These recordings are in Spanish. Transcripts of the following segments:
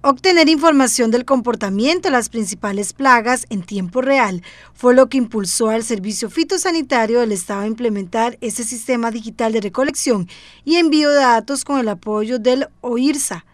Obtener información del comportamiento de las principales plagas en tiempo real fue lo que impulsó al Servicio Fitosanitario del Estado a implementar ese sistema digital de recolección y envío de datos con el apoyo del OIRSA,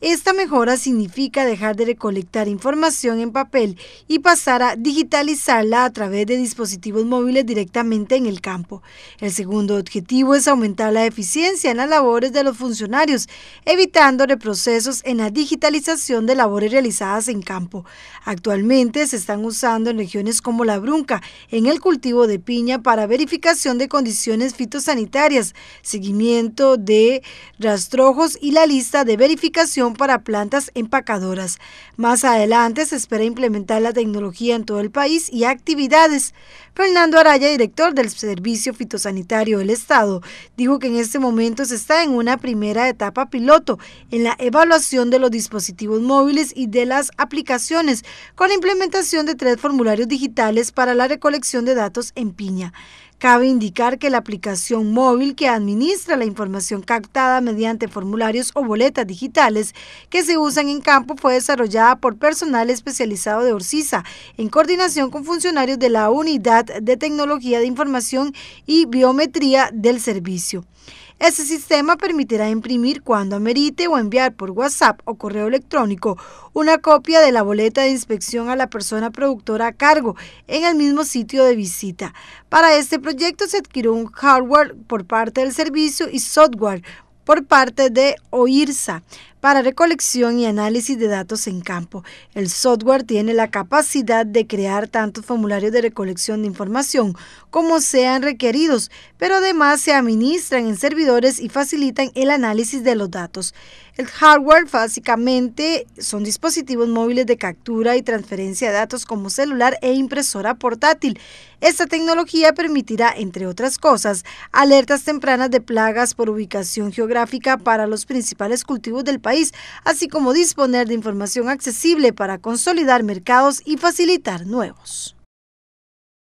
esta mejora significa dejar de recolectar información en papel y pasar a digitalizarla a través de dispositivos móviles directamente en el campo. El segundo objetivo es aumentar la eficiencia en las labores de los funcionarios, evitando reprocesos en la digitalización de labores realizadas en campo. Actualmente se están usando en regiones como la Brunca en el cultivo de piña para verificación de condiciones fitosanitarias, seguimiento de rastrojos y la lista de verificación para plantas empacadoras. Más adelante se espera implementar la tecnología en todo el país y actividades. Fernando Araya, director del Servicio Fitosanitario del Estado, dijo que en este momento se está en una primera etapa piloto en la evaluación de los dispositivos móviles y de las aplicaciones con la implementación de tres formularios digitales para la recolección de datos en piña. Cabe indicar que la aplicación móvil que administra la información captada mediante formularios o boletas digitales que se usan en campo fue desarrollada por personal especializado de Orcisa, en coordinación con funcionarios de la Unidad de Tecnología de Información y Biometría del Servicio. Este sistema permitirá imprimir cuando amerite o enviar por WhatsApp o correo electrónico una copia de la boleta de inspección a la persona productora a cargo en el mismo sitio de visita. Para este proyecto se adquirió un hardware por parte del servicio y software por parte de OIRSA para recolección y análisis de datos en campo. El software tiene la capacidad de crear tantos formularios de recolección de información como sean requeridos, pero además se administran en servidores y facilitan el análisis de los datos. El hardware básicamente son dispositivos móviles de captura y transferencia de datos como celular e impresora portátil. Esta tecnología permitirá, entre otras cosas, alertas tempranas de plagas por ubicación geográfica para los principales cultivos del país, así como disponer de información accesible para consolidar mercados y facilitar nuevos.